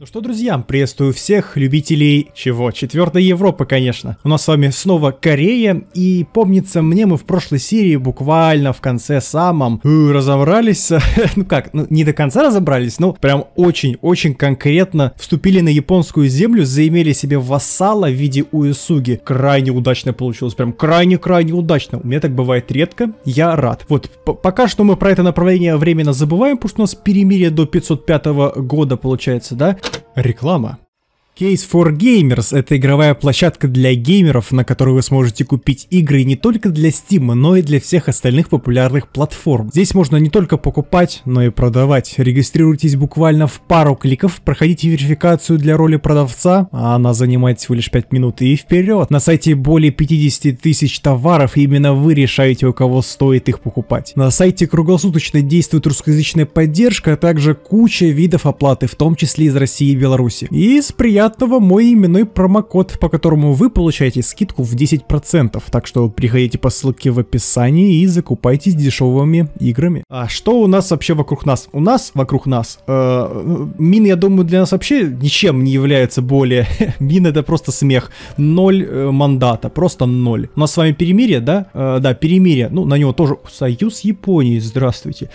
Ну что, друзья, приветствую всех любителей чего? Четвертая Европа, конечно. У нас с вами снова Корея, и помнится мне, мы в прошлой серии буквально в конце самом э, разобрались, ну как, ну не до конца разобрались, но прям очень-очень конкретно вступили на японскую землю, заимели себе вассала в виде Уэсуги. Крайне удачно получилось, прям крайне-крайне удачно. У меня так бывает редко, я рад. Вот, пока что мы про это направление временно забываем, потому что у нас перемирие до 505 -го года получается, да? Реклама. Case for Gamers — это игровая площадка для геймеров, на которой вы сможете купить игры не только для Steam, но и для всех остальных популярных платформ. Здесь можно не только покупать, но и продавать. Регистрируйтесь буквально в пару кликов, проходите верификацию для роли продавца, а она занимает всего лишь 5 минут, и вперед! На сайте более 50 тысяч товаров, и именно вы решаете, у кого стоит их покупать. На сайте круглосуточно действует русскоязычная поддержка, а также куча видов оплаты, в том числе из России и Беларуси. И с приятным приятного мой именной промокод, по которому вы получаете скидку в 10%, так что приходите по ссылке в описании и закупайтесь дешевыми играми. А что у нас вообще вокруг нас? У нас вокруг нас э, мины, я думаю, для нас вообще ничем не является более. Мин это просто смех. Ноль э, мандата, просто ноль. У нас с вами перемирие, да? Э, да, перемирие. Ну, на него тоже союз Японии, здравствуйте.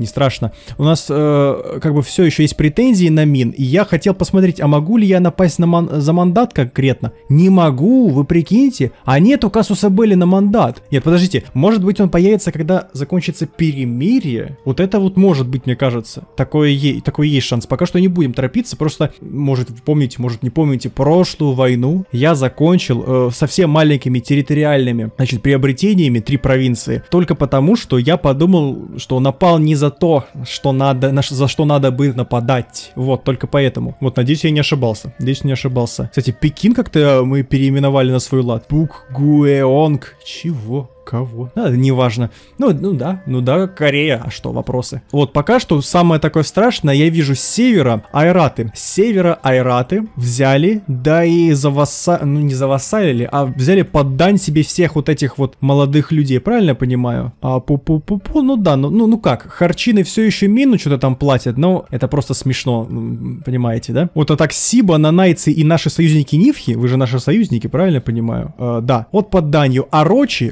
Не страшно. У нас э, как бы все еще есть претензии на мин, и я хотел посмотреть, а могу ли я напасть на ман- за мандат конкретно? Не могу, вы прикиньте, а нету Касуса Белли на мандат. Нет, подождите, может быть он появится, когда закончится перемирие? Вот это вот может быть, мне кажется. Такое, такой есть шанс. Пока что не будем торопиться, просто, может, помните, может, не помните, прошлую войну я закончил э, совсем маленькими территориальными, значит, приобретениями три провинции, только потому, что я подумал, что напал не за то, что надо, на, за что надо бы нападать. Вот, только поэтому. Вот, надеюсь, я не ошибался. Надеюсь, не ошибался. Кстати, Пекин как-то э, мы переименовали на свой лад. Пук Гуэонг. Чего? Кого? А, неважно. Ну, ну да, ну да, Корея, а что, вопросы? Вот, пока что самое такое страшное, я вижу с севера Айраты. С севера Айраты взяли, да и заваса... ну не завассалили, а взяли под дань себе всех вот этих вот молодых людей, правильно я понимаю? А пу-пу-пу-пу, ну да, ну, ну, ну как, харчины все еще мину что-то там платят, но это просто смешно, понимаете, да? Вот а так Сиба, Нанайцы и наши союзники Нивхи, вы же наши союзники, правильно я понимаю? а, да, вот под данью. А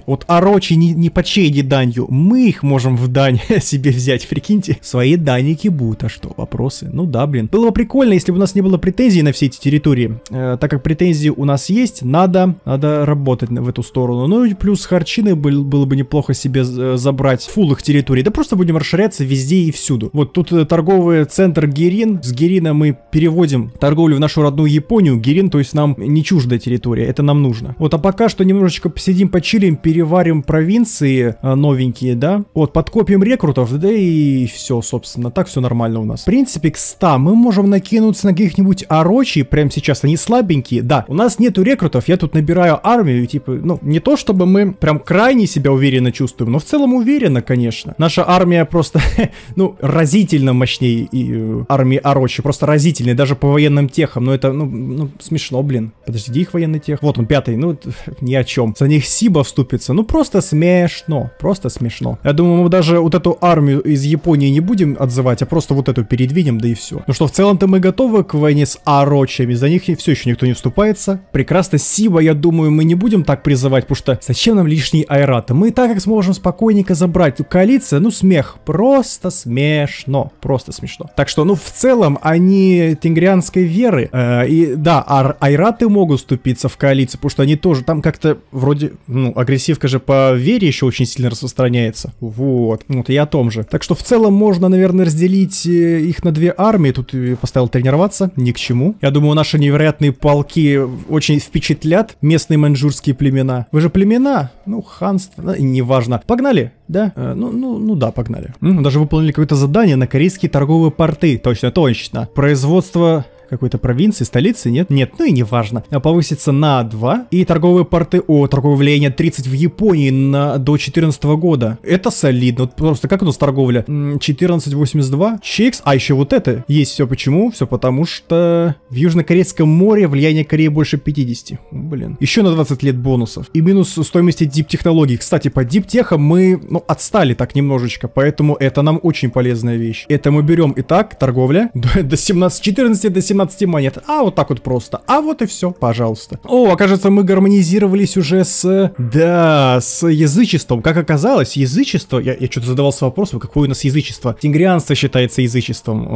вот а Короче, не, не по чьей данью. Мы их можем в дань себе взять, прикиньте. Свои даники будут, а что, вопросы? Ну да, блин. Было бы прикольно, если бы у нас не было претензий на все эти территории. Э, так как претензии у нас есть, надо, надо работать в эту сторону. Ну и плюс харчины был, было бы неплохо себе э, забрать фул их территории. Да просто будем расширяться везде и всюду. Вот тут э, торговый центр Герин. С Герина мы переводим торговлю в нашу родную Японию. Герин, то есть нам не чуждая территория, это нам нужно. Вот, а пока что немножечко посидим, почилим, переварим откроем провинции а, новенькие, да, вот, подкопим рекрутов, да и все, собственно, так все нормально у нас. В принципе, к 100 мы можем накинуться на каких-нибудь орочи прямо сейчас, они слабенькие, да, у нас нету рекрутов, я тут набираю армию, типа, ну, не то чтобы мы прям крайне себя уверенно чувствуем, но в целом уверенно, конечно. Наша армия просто, ну, разительно мощнее и, э, армии Орочи, просто разительнее, даже по военным техам, но это, ну, ну, смешно, блин. Подожди, где их военный тех? Вот он, пятый, ну, ни о чем. За них Сиба вступится, ну, просто Просто смешно, просто смешно. Я думаю, мы даже вот эту армию из Японии не будем отзывать, а просто вот эту передвинем, да и все. Ну что, в целом-то мы готовы к войне с Арочами, за них все еще никто не вступается. Прекрасно, Сиба, я думаю, мы не будем так призывать, потому что зачем нам лишние Айраты? Мы и так как сможем спокойненько забрать. Коалиция, ну смех, просто смешно, просто смешно. Так что, ну в целом, они тенгрианской веры, э, и да, ар Айраты могут вступиться в коалицию, потому что они тоже там как-то вроде, ну агрессивка же по по вере еще очень сильно распространяется. Вот. Ну вот, и о том же. Так что в целом можно, наверное, разделить э, их на две армии. Тут поставил тренироваться, ни к чему. Я думаю, наши невероятные полки очень впечатлят местные маньчжурские племена. Вы же племена, ну, ханство, неважно. Погнали, да? Э, ну, ну, ну да, погнали. Даже выполнили какое-то задание на корейские торговые порты. Точно, точно. Производство какой-то провинции, столицы, нет? Нет, ну и не важно. А повысится на 2. И торговые порты, о, торговое влияние 30 в Японии на, до 14 года. Это солидно. Вот просто как у нас торговля? 1482. Чекс. А еще вот это. Есть все почему? Все потому что в Южнокорейском море влияние Кореи больше 50. Блин. Еще на 20 лет бонусов. И минус стоимости дип-технологий. Кстати, по дип-техам мы, ну, отстали так немножечко. Поэтому это нам очень полезная вещь. Это мы берем. Итак, торговля до 17, 14 до 17 15 монет. А вот так вот просто. А вот и все, пожалуйста. О, окажется, мы гармонизировались уже с... Да, с язычеством. Как оказалось, язычество... Я, я что-то задавался вопросом, какое у нас язычество. Тингрианство считается язычеством э,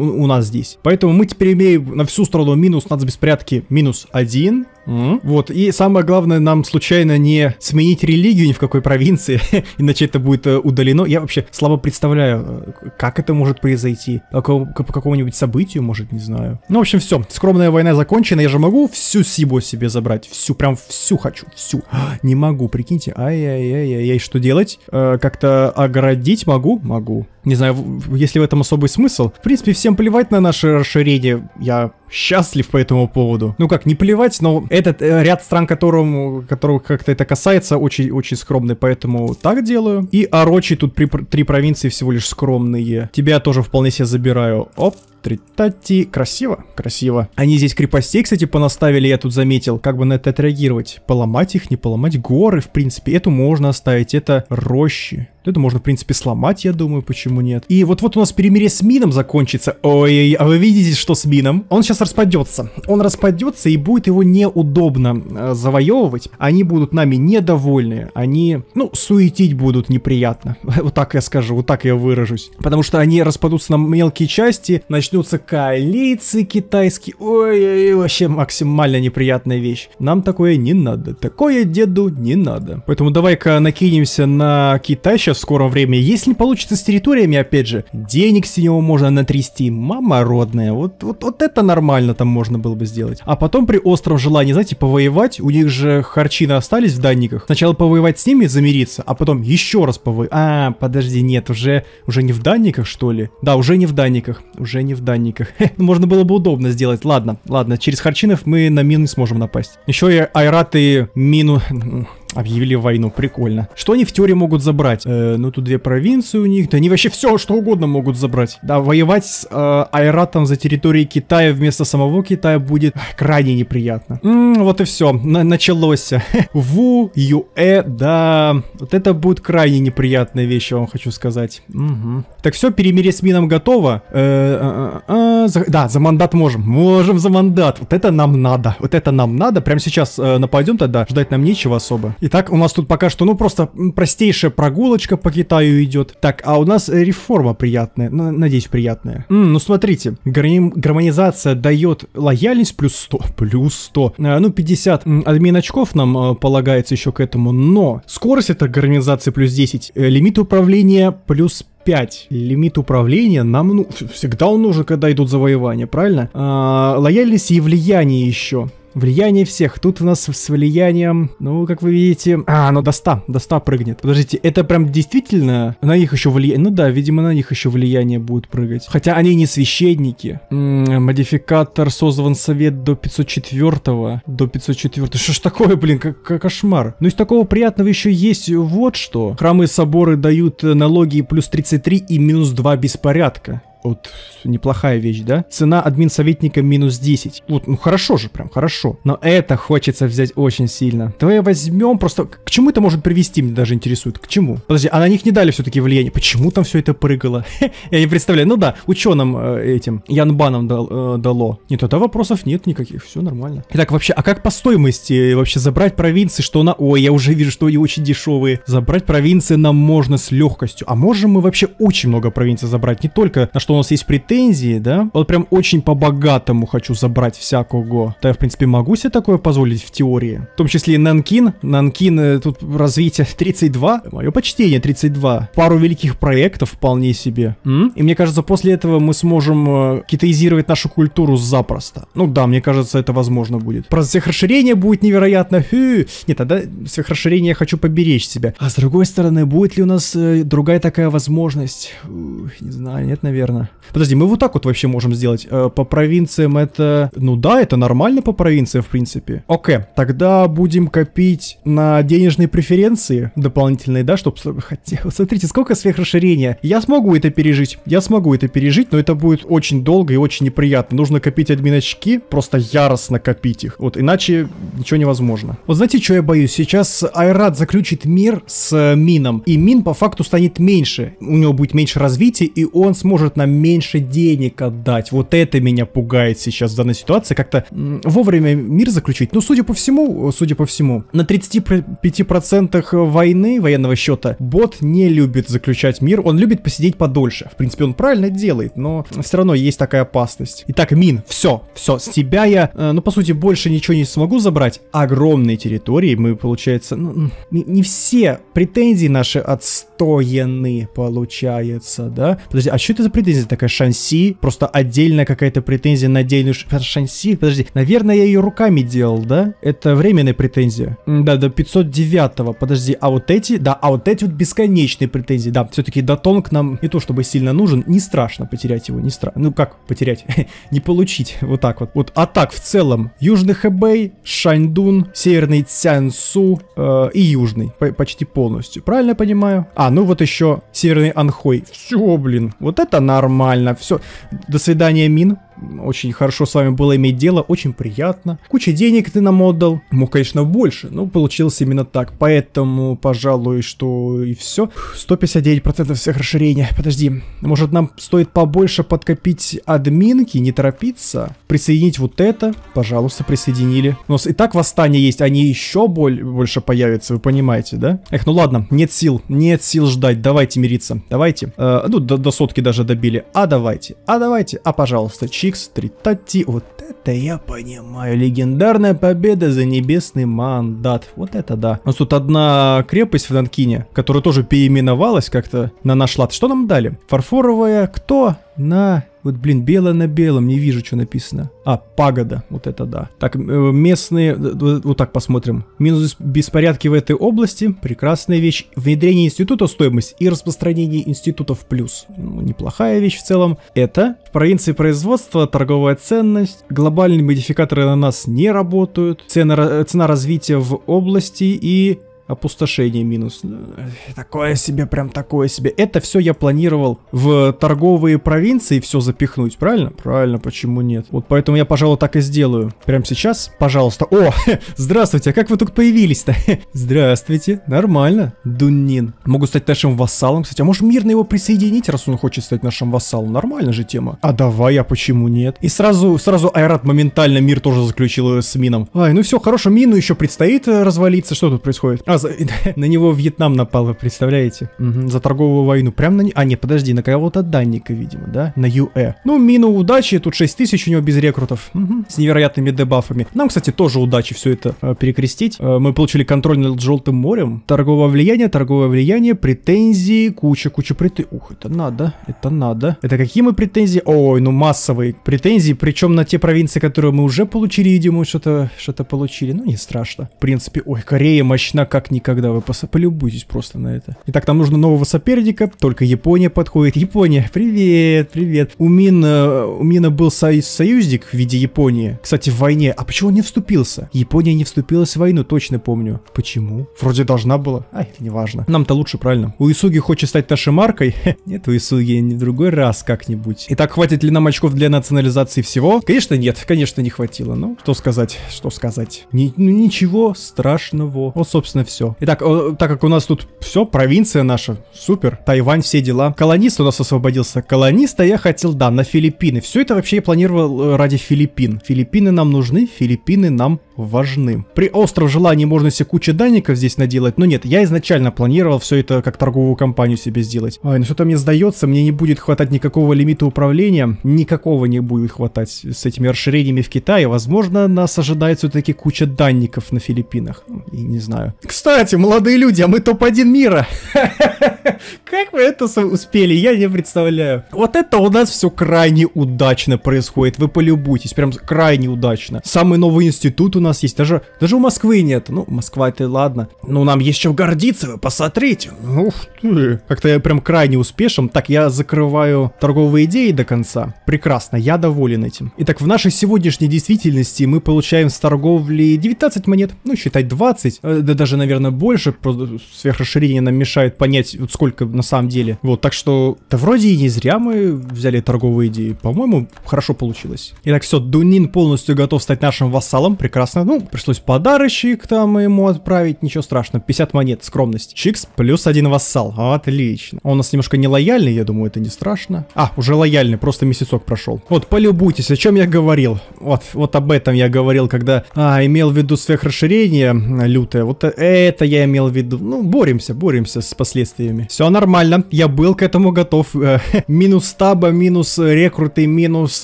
у, у нас здесь. Поэтому мы теперь имеем на всю страну минус нас без прятки минус один. Mm-hmm. Вот, и самое главное, нам случайно не сменить религию ни в какой провинции, иначе это будет э, удалено. Я вообще слабо представляю, э, как это может произойти. По какому-нибудь событию, может, не знаю. Ну, в общем, все. Скромная война закончена. Я же могу всю Сибу себе забрать. Всю, прям всю хочу. Всю. А, не могу, прикиньте. Ай-яй-яй-яй. Что делать? Э, Как-то оградить могу? Могу. Не знаю, есть ли в этом особый смысл. В принципе, всем плевать на наше расширение. Я счастлив по этому поводу. Ну как, не плевать, но этот э, ряд стран, которому, которого как-то это касается, очень-очень скромный, поэтому так делаю. И Орочи, тут при, три провинции всего лишь скромные. Тебя тоже вполне себе забираю. Оп. Тритати. Красиво, красиво. Они здесь крепостей, кстати, понаставили, я тут заметил. Как бы на это отреагировать? Поломать их, не поломать? Горы, в принципе, эту можно оставить. Это рощи. Это можно, в принципе, сломать, я думаю, почему нет. И вот-вот у нас перемирие с Мином закончится. Ой, а вы видите, что с Мином? Он сейчас распадется. Он распадется, и будет его неудобно э, завоевывать. Они будут нами недовольны. Они, ну, суетить будут неприятно. Вот так я скажу, вот так я выражусь. Потому что они распадутся на мелкие части, начнутся коалиции китайские. Ой, вообще максимально неприятная вещь. Нам такое не надо. Такое деду не надо. Поэтому давай-ка накинемся на Китай сейчас сейчас в скором времени. Если не получится с территориями, опять же, денег с него можно натрясти. Мама родная, вот, вот, вот это нормально там можно было бы сделать. А потом при остром желании, знаете, повоевать, у них же харчины остались в данниках. Сначала повоевать с ними, замириться, а потом еще раз повоевать. А, подожди, нет, уже, уже не в данниках, что ли? Да, уже не в данниках, уже не в данниках. Ну, можно было бы удобно сделать, ладно, ладно, через харчинов мы на мину не сможем напасть. Еще и айраты мину... Объявили войну, прикольно. Что они в теории могут забрать? Э, ну, тут две провинции у них. Да они вообще все, что угодно могут забрать. Да, воевать с э, Айратом за территорией Китая вместо самого Китая будет крайне неприятно. М-м, вот и все, на- началось. Ву, Юэ, да. Вот это будет крайне неприятная вещь, я вам хочу сказать. Угу. Так все, перемирие с Мином готово. Э, э, э, за, да, за мандат можем. Можем за мандат. Вот это нам надо. Вот это нам надо. Прямо сейчас э, нападем тогда. Ждать нам нечего особо. Итак, у нас тут пока что, ну, просто простейшая прогулочка по Китаю идет. Так, а у нас реформа приятная, надеюсь, приятная. М, ну, смотрите, гармонизация дает лояльность плюс 100, плюс 100. Э, ну, 50 админ очков нам э, полагается еще к этому, но скорость это гармонизации плюс 10, э, лимит управления плюс 5. Лимит управления нам ну, всегда он нужен, когда идут завоевания, правильно? А, лояльность и влияние еще. Влияние всех. Тут у нас с влиянием, ну, как вы видите... А, оно до 100, до 100 прыгнет. Подождите, это прям действительно на них еще влияние... Ну да, видимо, на них еще влияние будет прыгать. Хотя они не священники. М -м, модификатор созван совет до 504 до 504 Что ж такое, блин, как, как кошмар. Ну, из такого приятного еще есть вот что. Храмы и соборы дают налоги плюс 33 и минус 2 беспорядка. Вот, неплохая вещь, да? Цена админ-советника минус 10. Вот, ну хорошо же, прям хорошо. Но это хочется взять очень сильно. Давай возьмем просто... К чему это может привести, меня даже интересует. К чему? Подожди, а на них не дали все-таки влияние. Почему там все это прыгало? Я не представляю. Ну да, ученым э, этим, янбанам э, дало. Нет, тогда вопросов нет никаких, все нормально. Итак, вообще, а как по стоимости э, вообще забрать провинции, что на... Ой, я уже вижу, что они очень дешевые. Забрать провинции нам можно с легкостью. А можем мы вообще очень много провинций забрать, не только на что что у нас есть претензии, да, вот прям очень по-богатому хочу забрать всякого, то я, в принципе, могу себе такое позволить в теории. В том числе и Нанкин. Нанкин, э, тут развитие 32. Мое почтение, 32. Пару великих проектов вполне себе. М? И мне кажется, после этого мы сможем э, китаизировать нашу культуру запросто. Ну да, мне кажется, это возможно будет. Про всех расширение будет невероятно. Фу. Нет, тогда всех расширение я хочу поберечь себя. А с другой стороны, будет ли у нас э, другая такая возможность? Ух, не знаю, нет, наверное странно. Подожди, мы вот так вот вообще можем сделать. Э, по провинциям это... Ну да, это нормально по провинциям, в принципе. Окей, тогда будем копить на денежные преференции дополнительные, да, чтобы... Хотя, смотрите, сколько сверхрасширения. Я смогу это пережить. Я смогу это пережить, но это будет очень долго и очень неприятно. Нужно копить админ очки, просто яростно копить их. Вот иначе ничего невозможно. Вот знаете, что я боюсь? Сейчас Айрат заключит мир с э, Мином, и Мин по факту станет меньше. У него будет меньше развития, и он сможет нам меньше денег отдать. Вот это меня пугает сейчас в данной ситуации. Как-то вовремя мир заключить. Ну, судя по всему, судя по всему, на 35% войны, военного счета, бот не любит заключать мир. Он любит посидеть подольше. В принципе, он правильно делает, но все равно есть такая опасность. Итак, Мин, все, все, с тебя я, э, ну, по сути, больше ничего не смогу забрать. Огромные территории, мы, получается, ну, не, не все претензии наши отстоены, получается, да? Подожди, а что это за претензии? претензия такая шанси, просто отдельная какая-то претензия на отдельную ш... шанси. Подожди, наверное, я ее руками делал, да? Это временная претензия. Да, до 509 подожди, а вот эти, да, а вот эти вот бесконечные претензии, да, все-таки датонг нам не то чтобы сильно нужен, не страшно потерять его, не страшно, ну как потерять, не получить, вот так вот. Вот, а так в целом, Южный Хэбэй, Шаньдун, Северный Цянсу э, и Южный, по почти полностью, правильно я понимаю? А, ну вот еще Северный Анхой, все, блин, вот это норм нормально. Все, до свидания, Мин. Очень хорошо с вами было иметь дело, очень приятно. Куча денег ты нам отдал. Мог, ну, конечно, больше, но получилось именно так. Поэтому, пожалуй, что и все. 159% всех расширений. Подожди, может нам стоит побольше подкопить админки, не торопиться? Присоединить вот это? Пожалуйста, присоединили. У нас и так восстание есть, они еще боль больше появятся, вы понимаете, да? Эх, ну ладно, нет сил, нет сил ждать, давайте мириться, давайте. Э, ну, до, до сотки даже добили. А давайте, а давайте, а пожалуйста, чик X330. Вот это я понимаю. Легендарная победа за небесный мандат. Вот это да. У нас тут одна крепость в Нанкине, которая тоже переименовалась как-то на наш лад. Что нам дали? Фарфоровая кто? На вот, блин, белое на белом, не вижу, что написано. А, пагода, вот это да. Так, э, местные, э, э, вот так посмотрим. Минус беспорядки в этой области, прекрасная вещь. Внедрение института стоимость и распространение институтов плюс. Ну, неплохая вещь в целом. Это в провинции производства, торговая ценность, глобальные модификаторы на нас не работают, цена, цена развития в области и опустошение минус. Э, такое себе, прям такое себе. Это все я планировал в торговые провинции все запихнуть, правильно? Правильно, почему нет? Вот поэтому я, пожалуй, так и сделаю. Прямо сейчас, пожалуйста. О, здравствуйте, а как вы тут появились-то? Здравствуйте, нормально, Дунин. Могу стать нашим вассалом, кстати. А может мирно его присоединить, раз он хочет стать нашим вассалом? Нормально же тема. А давай, а почему нет? И сразу, сразу Айрат моментально мир тоже заключил э, с Мином. Ай, ну все, хорошо, Мину еще предстоит э, развалиться. Что тут происходит? А, за, на него Вьетнам напал, вы представляете? Угу, за торговую войну. Прям на... А, нет, подожди, на кого-то данника, видимо, да? На ЮЭ. Ну, мину удачи, тут 6 тысяч у него без рекрутов. Угу, с невероятными дебафами. Нам, кстати, тоже удачи все это э, перекрестить. Э, мы получили контроль над Желтым морем. Торговое влияние, торговое влияние, претензии, куча, куча претензий. Ух, это надо, это надо. Это какие мы претензии? Ой, ну массовые претензии, причем на те провинции, которые мы уже получили, видимо, что-то что получили. Ну, не страшно. В принципе, ой, Корея мощна как как никогда. Вы пос... полюбуйтесь просто на это. Итак, нам нужно нового соперника, только Япония подходит. Япония, привет, привет. У Мина, у Мина был со... союзник в виде Японии, кстати, в войне. А почему он не вступился? Япония не вступилась в войну, точно помню. Почему? Вроде должна была. Ай, это не важно. Нам-то лучше, правильно? У Исуги хочет стать Ташимаркой? Нет, у Исуги не в другой раз как-нибудь. Итак, хватит ли нам очков для национализации всего? Конечно, нет, конечно, не хватило. Ну, что сказать, что сказать. Ни ну, ничего страшного. Вот, собственно, все. Итак, так как у нас тут все, провинция наша, супер, Тайвань, все дела. Колонист у нас освободился. Колониста я хотел, да, на Филиппины. Все это вообще я планировал э, ради Филиппин. Филиппины нам нужны, Филиппины нам важны. При остров желании можно себе кучу данников здесь наделать, но нет, я изначально планировал все это как торговую компанию себе сделать. Ой, ну что-то мне сдается, мне не будет хватать никакого лимита управления, никакого не будет хватать с этими расширениями в Китае. Возможно, нас ожидает все-таки куча данников на Филиппинах. И не знаю кстати, молодые люди, а мы топ-1 мира. Как вы это успели, я не представляю. Вот это у нас все крайне удачно происходит, вы полюбуйтесь, прям крайне удачно. Самый новый институт у нас есть, даже, даже у Москвы нет. Ну, Москва это ладно. Но нам есть чем гордиться, вы посмотрите. Ух ты. Как-то я прям крайне успешен. Так, я закрываю торговые идеи до конца. Прекрасно, я доволен этим. Итак, в нашей сегодняшней действительности мы получаем с торговли 19 монет, ну, считать 20, э, да даже, наверное, наверное, больше, просто сверхрасширение нам мешает понять, вот сколько на самом деле. Вот, так что, да вроде и не зря мы взяли торговые идеи. По-моему, хорошо получилось. Итак, все, Дунин полностью готов стать нашим вассалом, прекрасно. Ну, пришлось подарочек там ему отправить, ничего страшного, 50 монет, скромность. Чикс плюс один вассал, отлично. Он у нас немножко не лояльный, я думаю, это не страшно. А, уже лояльный, просто месяцок прошел. Вот, полюбуйтесь, о чем я говорил. Вот, вот об этом я говорил, когда а, имел в виду сверхрасширение а, лютое. Вот, э, это я имел в виду. Ну, боремся, боремся с последствиями. Все нормально, я был к этому готов. Э, минус стаба, минус э, рекруты, минус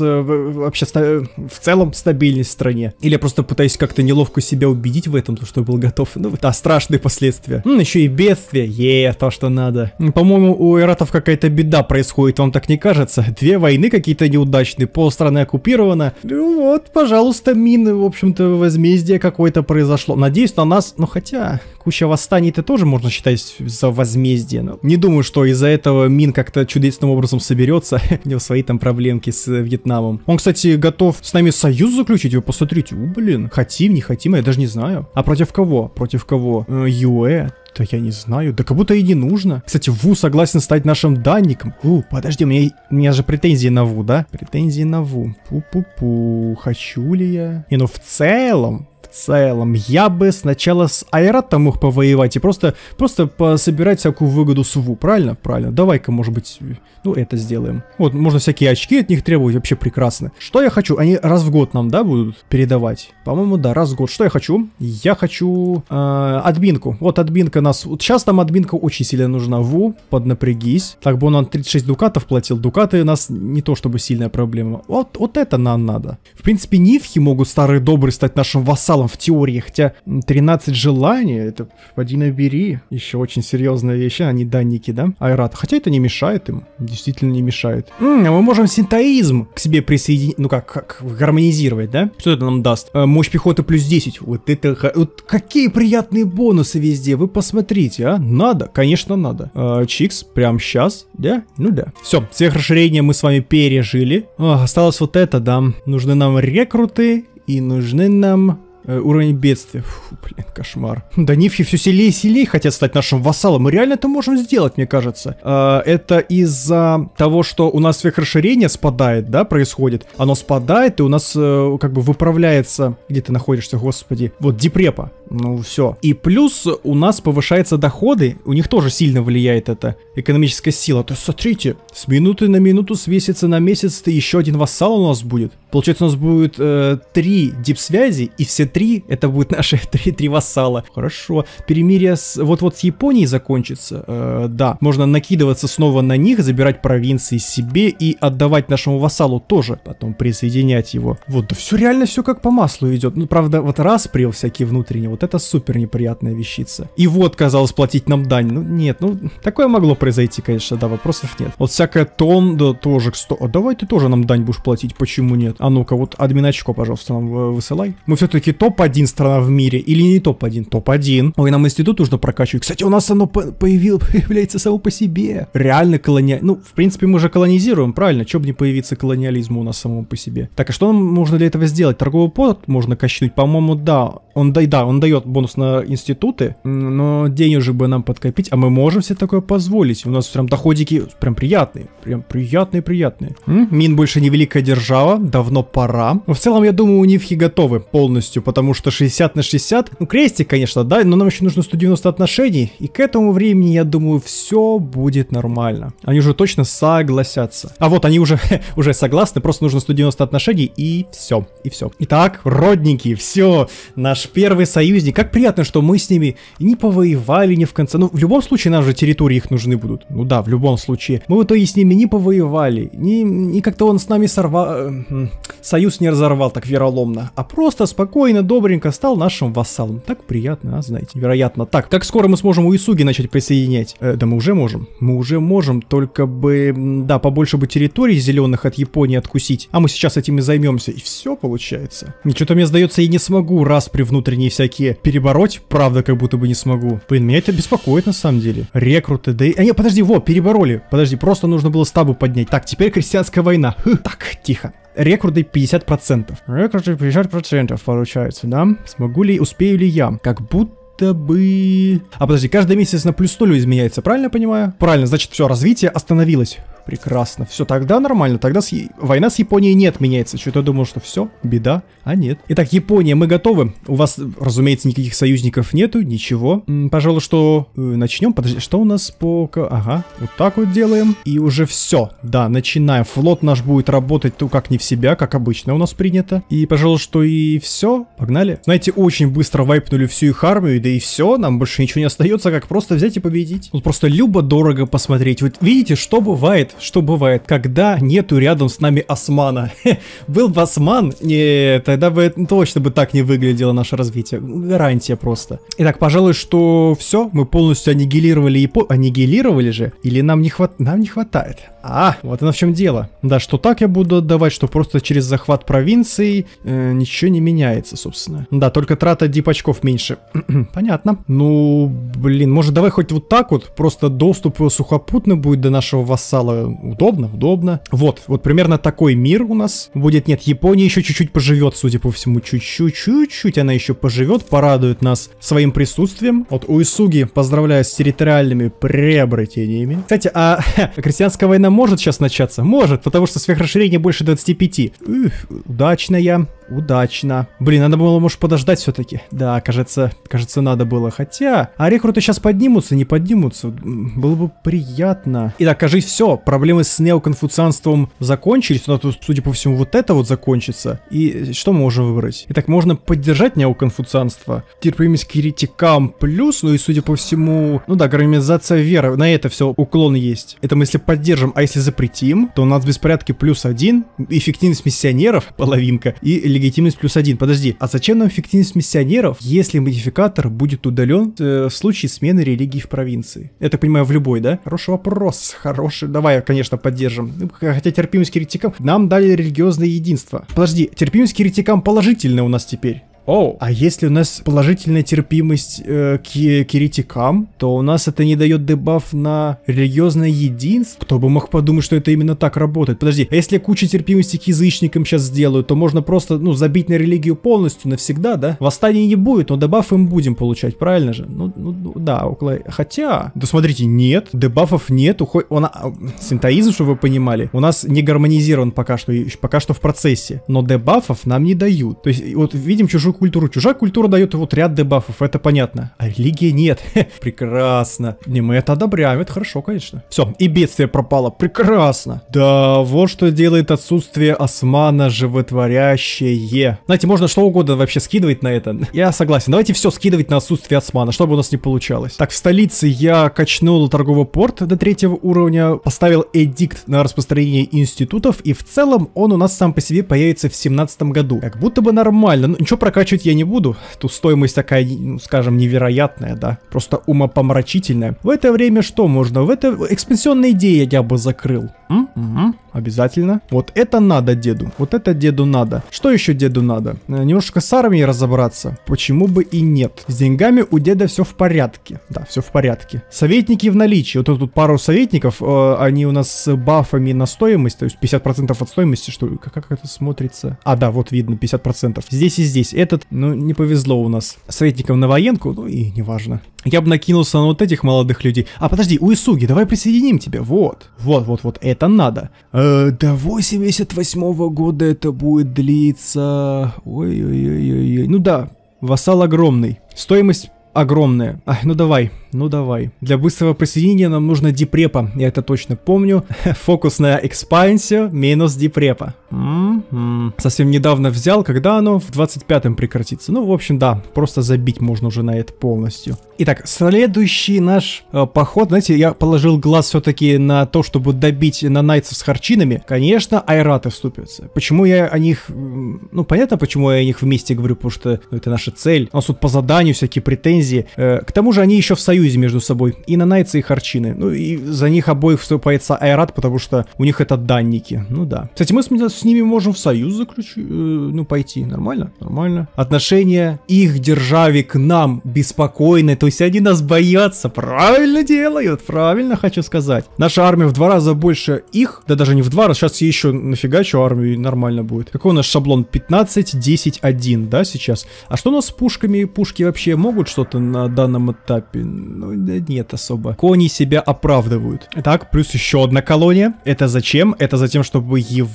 э, вообще в целом стабильность в стране. Или я просто пытаюсь как-то неловко себя убедить в этом, то что я был готов. Ну, да, страшные последствия. М, ну, еще и бедствие, е, то, что надо. По-моему, у Иратов какая-то беда происходит, вам так не кажется? Две войны какие-то неудачные, полстраны оккупировано. Ну вот, пожалуйста, мины, в общем-то, возмездие какое-то произошло. Надеюсь, на нас, ну хотя, куча восстаний это тоже можно считать за возмездие. Но ну, не думаю, что из-за этого Мин как-то чудесным образом соберется. У него свои там проблемки с э, Вьетнамом. Он, кстати, готов с нами союз заключить. Вы посмотрите, у, блин, хотим, не хотим, я даже не знаю. А против кого? Против кого? Э, Юэ, да я не знаю, да как будто и не нужно. Кстати, Ву согласен стать нашим данником. У, подожди, у меня, у меня же претензии на Ву, да? Претензии на Ву. Пу-пу-пу, хочу ли я? И ну в целом, в целом. Я бы сначала с Айратом мог повоевать и просто, просто пособирать всякую выгоду с ВУ, правильно? Правильно. Давай-ка, может быть, ну это сделаем. Вот, можно всякие очки от них требовать, вообще прекрасно. Что я хочу? Они раз в год нам, да, будут передавать? По-моему, да, раз в год. Что я хочу? Я хочу э, админку. Вот админка нас... Вот сейчас там админка очень сильно нужна. Ву, поднапрягись. Так бы он нам 36 дукатов платил. Дукаты у нас не то чтобы сильная проблема. Вот, вот это нам надо. В принципе, нивхи могут старые добрые стать нашим вассалом в теории, хотя 13 желаний, это поди набери, еще очень серьезная вещь, они данники, да, Айрат. Хотя это не мешает им, действительно не мешает. М-м, а мы можем синтоизм к себе присоединить, ну как, как гармонизировать, да? Что это нам даст? Э, мощь пехоты плюс 10, вот это, вот какие приятные бонусы везде, вы посмотрите, а? Надо, конечно надо. Э, Чикс, прям сейчас, да? Ну да. Все, всех расширения мы с вами пережили. О, осталось вот это, да. Нужны нам рекруты и нужны нам Э, уровень бедствия. Фу, блин, кошмар. Да нивхи все селее и селее хотят стать нашим вассалом. Мы реально это можем сделать, мне кажется. А, это из-за того, что у нас сверхрасширение спадает, да, происходит. Оно спадает, и у нас э, как бы выправляется... Где ты находишься, господи? Вот, депрепа ну все. И плюс у нас повышаются доходы, у них тоже сильно влияет эта экономическая сила. То есть смотрите, с минуты на минуту свесится на месяц, то еще один вассал у нас будет. Получается, у нас будет э, три дипсвязи, и все три это будут наши три, три вассала. Хорошо. Перемирие вот-вот с Японией закончится. Э, да, можно накидываться снова на них, забирать провинции себе и отдавать нашему вассалу тоже. Потом присоединять его. Вот, да все реально все как по маслу идет. Ну, правда, вот расприл всякие внутренние, вот вот это супер неприятная вещица. И вот, казалось, платить нам дань. Ну, нет, ну, такое могло произойти, конечно, да, вопросов нет. Вот всякая тонда тоже к А давай ты тоже нам дань будешь платить, почему нет? А ну-ка, вот админ очко, пожалуйста, нам э, высылай. Мы все-таки топ-1 страна в мире или не топ-1? Топ-1. Ой, нам институт нужно прокачивать. Кстати, у нас оно по появилось, появляется само по себе. Реально колония... Ну, в принципе, мы же колонизируем, правильно? Чё бы не появиться колониализму у нас самому по себе. Так, а что нам нужно для этого сделать? Торговый пот можно качнуть? По-моему, да. Он, да, да, он да дает бонус на институты, но денежек бы нам подкопить, а мы можем себе такое позволить. У нас прям доходики прям приятные, прям приятные-приятные. Мин больше не великая держава, давно пора. Но в целом, я думаю, у Нивхи готовы полностью, потому что 60 на 60, ну крестик, конечно, да, но нам еще нужно 190 отношений, и к этому времени, я думаю, все будет нормально. Они уже точно согласятся. А вот они уже, уже согласны, просто нужно 190 отношений, и все, и все. Итак, родники, все, наш первый союз союзники. Как приятно, что мы с ними не повоевали, не в конце. Ну, в любом случае, нам же территории их нужны будут. Ну да, в любом случае. Мы в итоге с ними не повоевали, не, не как-то он с нами сорвал... Э, союз не разорвал так вероломно, а просто спокойно, добренько стал нашим вассалом. Так приятно, а, знаете, вероятно. Так, как скоро мы сможем у Исуги начать присоединять? Э, да мы уже можем. Мы уже можем, только бы, да, побольше бы территорий зеленых от Японии откусить. А мы сейчас этим и займемся. И все получается. Ничего то мне сдается, я не смогу раз при внутренние всякие итоге перебороть, правда, как будто бы не смогу. Блин, меня это беспокоит на самом деле. Рекруты, да и... А нет, подожди, во, перебороли. Подожди, просто нужно было стабу поднять. Так, теперь крестьянская война. Хы, хм, так, тихо Рекруты 50%. Рекруты 50% получается, да? Смогу ли, успею ли я? Как будто будто бы... А подожди, каждый месяц на плюс 0 изменяется, правильно я понимаю? Правильно, значит все, развитие остановилось. Прекрасно. Все, тогда нормально. Тогда с... война с Японией не отменяется. Что-то я думал, что все, беда. А нет. Итак, Япония, мы готовы. У вас, разумеется, никаких союзников нету, ничего. М, пожалуй, что э, начнем. Подожди, что у нас по... Ага, вот так вот делаем. И уже все. Да, начинаем. Флот наш будет работать, ну, как не в себя, как обычно у нас принято. И, пожалуй, что и все. Погнали. Знаете, очень быстро вайпнули всю их армию, и да и все, нам больше ничего не остается, как просто взять и победить. Вот ну, просто любо-дорого посмотреть. Вот видите, что бывает, что бывает, когда нету рядом с нами Османа. Был бы Осман, не, тогда бы точно бы так не выглядело наше развитие. Гарантия просто. Итак, пожалуй, что все, мы полностью аннигилировали Японию. Аннигилировали же? Или нам не, хват... нам не хватает? А, вот оно в чем дело. Да, что так я буду отдавать, что просто через захват провинции э, ничего не меняется, собственно. Да, только трата дипочков меньше. Понятно. Ну, блин, может давай хоть вот так вот, просто доступ сухопутный будет до нашего вассала. Удобно, удобно. Вот, вот примерно такой мир у нас будет. Нет, Япония еще чуть-чуть поживет, судя по всему. Чуть-чуть, чуть-чуть она еще поживет, порадует нас своим присутствием. Вот Уисуги поздравляю с территориальными приобретениями. Кстати, а крестьянская война может сейчас начаться? Может, потому что сверхрасширение больше 25. Ух, удачная. Удачно. Блин, надо было, может, подождать все-таки. Да, кажется, кажется, надо было. Хотя, а рекруты сейчас поднимутся, не поднимутся. Было бы приятно. Итак, кажись, все. Проблемы с неоконфуцианством закончились. Но, ну, а судя по всему, вот это вот закончится. И что мы можем выбрать? Итак, можно поддержать неоконфуцианство. Терпимость к еретикам плюс. Ну и, судя по всему, ну да, гармонизация веры. На это все уклон есть. Это мы если поддержим, а если запретим, то у нас беспорядки плюс один. Эффективность миссионеров половинка. И легитимность плюс один. Подожди, а зачем нам эффективность миссионеров, если модификатор будет удален э, в случае смены религии в провинции? Я так понимаю, в любой, да? Хороший вопрос, хороший. Давай, конечно, поддержим. Ну, хотя терпимость к еретикам... Нам дали религиозное единство. Подожди, терпимость к еретикам положительная у нас теперь. Оу. А если у нас положительная терпимость э, к, к то у нас это не дает дебаф на религиозное единство. Кто бы мог подумать, что это именно так работает? Подожди, а если куча терпимости к язычникам сейчас сделают, то можно просто, ну, забить на религию полностью навсегда, да? Восстания не будет, но дебаф им будем получать, правильно же? Ну, ну, ну да, около... Хотя... Да смотрите, нет, дебафов нет, уходит... Он... А, синтоизм, чтобы вы понимали, у нас не гармонизирован пока что, пока что в процессе. Но дебафов нам не дают. То есть, вот видим чужую культуру. Чужая культура дает вот ряд дебафов, это понятно. А религии нет. Прекрасно. Не, мы это одобряем, это хорошо, конечно. Все, и бедствие пропало. Прекрасно. Да, вот что делает отсутствие османа животворящее. Знаете, можно что угодно вообще скидывать на это. Я согласен. Давайте все скидывать на отсутствие османа, чтобы у нас не получалось. Так, в столице я качнул торговый порт до третьего уровня, поставил эдикт на распространение институтов, и в целом он у нас сам по себе появится в семнадцатом году. Как будто бы нормально. Ну, ничего прокачивать морочить я не буду, тут стоимость такая, ну, скажем, невероятная, да, просто умопомрачительная. В это время что можно? В это экспансионные идеи я бы закрыл. М? Угу обязательно. Вот это надо деду, вот это деду надо. Что еще деду надо? Э, немножко с армией разобраться, почему бы и нет. С деньгами у деда все в порядке, да, все в порядке. Советники в наличии, вот тут пару советников, э, они у нас с бафами на стоимость, то есть 50% от стоимости, что как, как это смотрится? А, да, вот видно, 50%. Здесь и здесь, этот, ну, не повезло у нас. Советников на военку, ну и неважно. Я бы накинулся на вот этих молодых людей. А подожди, у Исуги, давай присоединим тебя. Вот, вот, вот, вот, это надо. Э, до 88 -го года это будет длиться... Ой-ой-ой-ой. Ну да, вассал огромный. Стоимость огромная. Ай, ну давай, ну давай. Для быстрого присоединения нам нужно дипрепа, я это точно помню. Фокус на экспансию минус дипрепа. М-м. Совсем недавно взял, когда оно в 25-м прекратится. Ну, в общем, да, просто забить можно уже на это полностью. Итак, следующий наш э, поход, знаете, я положил глаз все-таки на то, чтобы добить на Найцев с харчинами. Конечно, айраты вступятся. Почему я о них... Ну, понятно, почему я о них вместе говорю, потому что ну, это наша цель. У нас тут по заданию всякие претензии. Э, к тому же они еще в союзе союзе между собой. И на нанайцы, и харчины. Ну и за них обоих вступается Айрат, потому что у них это данники. Ну да. Кстати, мы с, с ними можем в союз заключить, э, ну пойти. Нормально? Нормально. Отношение их державе к нам беспокойны, то есть они нас боятся. Правильно делают, правильно хочу сказать. Наша армия в два раза больше их, да даже не в два раза, сейчас я еще нафигачу армию и нормально будет. Какой у нас шаблон? 15, 10, 1, да, сейчас? А что у нас с пушками? Пушки вообще могут что-то на данном этапе? ну, нет особо. Кони себя оправдывают. Так, плюс еще одна колония. Это зачем? Это затем, чтобы его...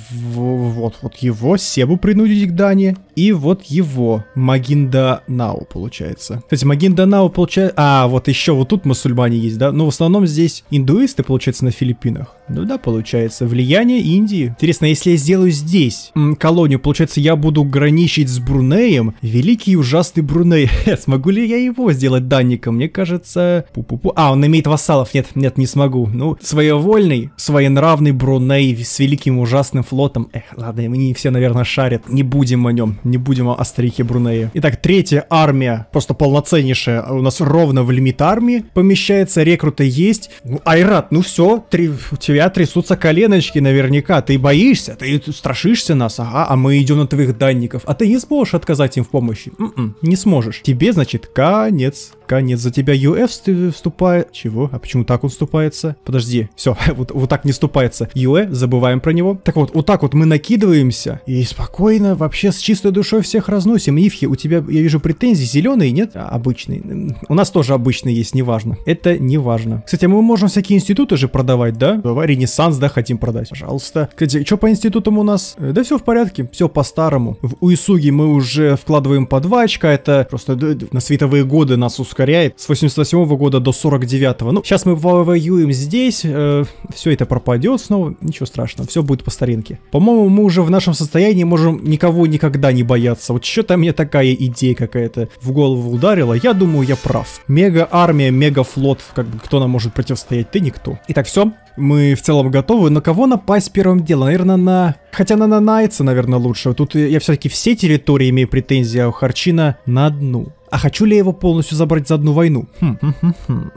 Вот, вот его, Себу принудить к Дане. И вот его, Магинда Нау, получается. Кстати, Магинда Нау получается... А, вот еще вот тут мусульмане есть, да? Но в основном здесь индуисты, получается, на Филиппинах. Ну да, получается. Влияние Индии. Интересно, если я сделаю здесь колонию, получается, я буду граничить с Брунеем? Великий и ужасный Бруней. Смогу ли я его сделать данником? Мне кажется, Пу-пу-пу. А, он имеет вассалов. Нет, нет, не смогу. Ну, своевольный, своенравный Бруней с великим ужасным флотом. Эх, ладно, мне все, наверное, шарят. Не будем о нем. Не будем о старике Брунее. Итак, третья армия, просто полноценнейшая. У нас ровно в лимит армии помещается. Рекруты есть. Ну, Айрат, ну все, три... у тебя трясутся коленочки наверняка. Ты боишься, ты страшишься нас. Ага, а мы идем на твоих данников. А ты не сможешь отказать им в помощи. М-м, не сможешь. Тебе, значит, конец конец. За тебя UF вступает... Чего? А почему так он вступается? Подожди, все, вот, вот так не вступается. UF, э, забываем про него. Так вот, вот так вот мы накидываемся и спокойно, вообще с чистой душой всех разносим. Ивхи, у тебя, я вижу, претензии зеленые, нет? А, обычные. У нас тоже обычные есть, неважно. Это неважно. Кстати, а мы можем всякие институты же продавать, да? Давай Ренессанс, да, хотим продать. Пожалуйста. Кстати, что по институтам у нас? Э, да все в порядке, все по-старому. В Уисуги мы уже вкладываем по 2 очка, это просто на световые годы нас ускоряют ускоряет с 88 -го года до 49 -го. Ну, сейчас мы воюем здесь, э, все это пропадет снова, ничего страшного, все будет по старинке. По-моему, мы уже в нашем состоянии можем никого никогда не бояться. Вот что-то мне такая идея какая-то в голову ударила, я думаю, я прав. Мега-армия, мега-флот, как бы кто нам может противостоять? Ты никто. Итак, все, мы в целом готовы. На кого напасть первым делом? Наверное, на... Хотя на на Нанайца, наверное, лучше. Тут я все-таки все территории имею претензии, а у Харчина на одну. А хочу ли я его полностью забрать за одну войну? Хм, хм, хм, хм.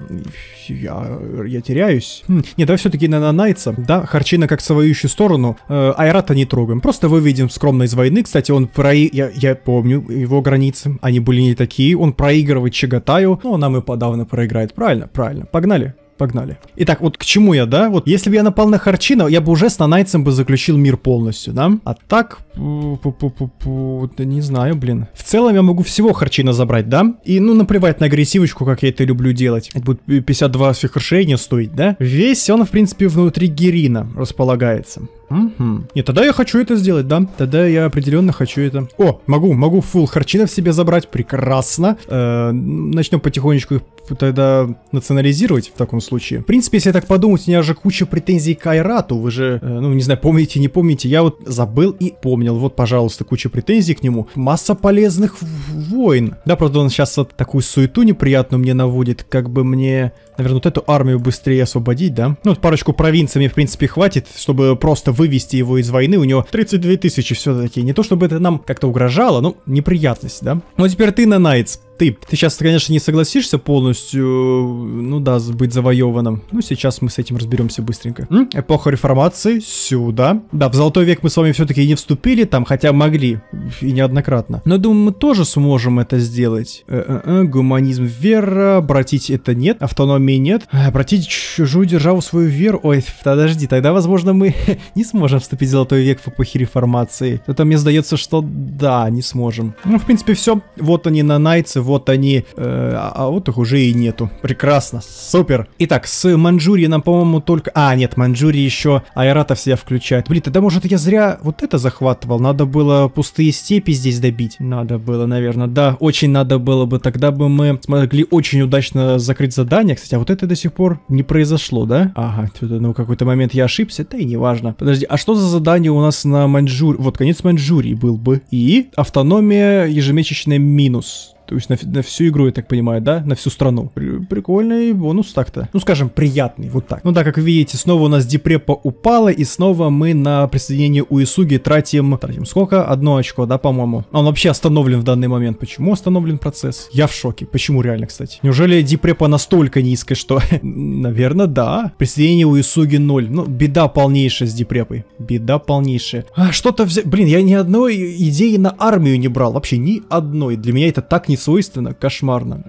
Я, я теряюсь. Хм. Не, давай все-таки на на Нанайца. Да, Харчина как своющую сторону. Э, Айрата не трогаем. Просто выведем скромно из войны. Кстати, он про... Я, я помню его границы. Они были не такие. Он проигрывает Чагатаю. Но ну, а нам и подавно проиграет. Правильно, правильно. Погнали. Погнали. Итак, вот к чему я, да? Вот если бы я напал на Харчина, я бы уже с нанайцем бы заключил мир полностью, да? А так... Да не знаю, блин. В целом я могу всего Харчина забрать, да? И ну наплевать на агрессивочку, как я это люблю делать. Это будет 52 сверхрешения стоить, да? Весь он, в принципе, внутри Герина располагается. Угу. Нет, тогда я хочу это сделать, да? Тогда я определенно хочу это. О, могу, могу фул харчинов себе забрать, прекрасно. Э, начнем потихонечку их тогда национализировать в таком случае. В принципе, если так подумать, у меня же куча претензий к Айрату. Вы же, э, ну, не знаю, помните, не помните. Я вот забыл и помнил. Вот, пожалуйста, куча претензий к нему. Масса полезных войн. Да, правда, он сейчас вот такую суету неприятную мне наводит. Как бы мне, наверное, вот эту армию быстрее освободить, да? Ну, вот парочку провинций мне в принципе, хватит, чтобы просто вывести его из войны. У него 32 тысячи все-таки. Не то чтобы это нам как-то угрожало, но неприятность, да? Но ну, а теперь ты на Найтс ты. Ты сейчас, конечно, не согласишься полностью, ну да, быть завоеванным. Ну, сейчас мы с этим разберемся быстренько. М? Эпоха реформации, сюда. Да, в золотой век мы с вами все-таки не вступили там, хотя могли, и неоднократно. Но думаю, мы тоже сможем это сделать. Э -э -э, гуманизм, вера, обратить это нет, автономии нет. Э, обратить чужую державу свою веру, ой, подожди, тогда, возможно, мы не сможем вступить в золотой век в эпохе реформации. Это мне сдается, что да, не сможем. Ну, в принципе, все. Вот они на Найце вот они, э, а, а вот их уже и нету. Прекрасно, супер. Итак, с Манчжурией нам, по-моему, только... А, нет, Манчжурии еще Айрата в себя включает. Блин, тогда, может, я зря вот это захватывал? Надо было пустые степи здесь добить. Надо было, наверное, да, очень надо было бы. Тогда бы мы смогли очень удачно закрыть задание. Кстати, а вот это до сих пор не произошло, да? Ага, ну какой-то момент я ошибся, да и неважно. Подожди, а что за задание у нас на Маньчжур... Вот конец Маньчжурии был бы. И автономия ежемесячная минус. То есть на, на всю игру, я так понимаю, да? На всю страну. Прикольный бонус так-то. Ну, скажем, приятный, вот так. Ну да, как видите, снова у нас депрепа упала, и снова мы на присоединение Уисуги тратим... Тратим сколько? Одно очко, да, по-моему? А он вообще остановлен в данный момент. Почему остановлен процесс? Я в шоке. Почему реально, кстати? Неужели депрепа настолько низкая, что... Наверное, да. Присоединение Уисуги 0. Ну, беда полнейшая с депрепой. Беда полнейшая. А, что-то взять... Блин, я ни одной идеи на армию не брал. Вообще ни одной. Для меня это так не не свойственно, кошмарно.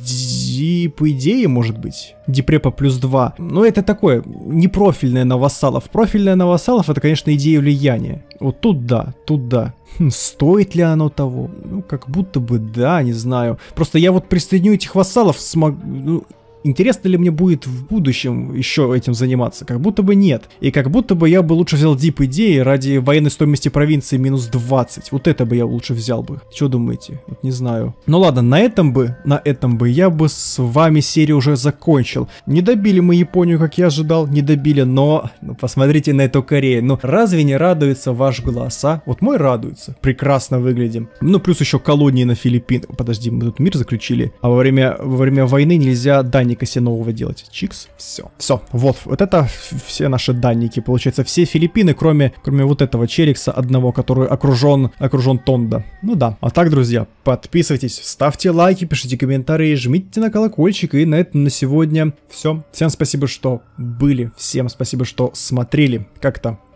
дип по идее, может быть, депрепа плюс 2. Но это такое, не профильное новосалов Профильное новосалов это, конечно, идея влияния. Вот тут да, тут да. Хм, стоит ли оно того? Ну, как будто бы да, не знаю. Просто я вот присоединю этих вассалов, смог... ну, интересно ли мне будет в будущем еще этим заниматься? Как будто бы нет. И как будто бы я бы лучше взял дип идеи ради военной стоимости провинции минус 20. Вот это бы я лучше взял бы. Что думаете? Вот не знаю. Ну ладно, на этом бы, на этом бы я бы с вами серию уже закончил. Не добили мы Японию, как я ожидал, не добили, но ну, посмотрите на эту Корею. Ну разве не радуется ваш глаз, а? Вот мой радуется. Прекрасно выглядим. Ну плюс еще колонии на Филиппинах. Подожди, мы тут мир заключили. А во время, во время войны нельзя дань данника нового делать. Чикс, все. Все, вот, вот это все наши данники. Получается, все Филиппины, кроме, кроме вот этого Черикса одного, который окружен, окружен Тонда. Ну да. А так, друзья, подписывайтесь, ставьте лайки, пишите комментарии, жмите на колокольчик. И на этом на сегодня все. Всем спасибо, что были. Всем спасибо, что смотрели. Как-то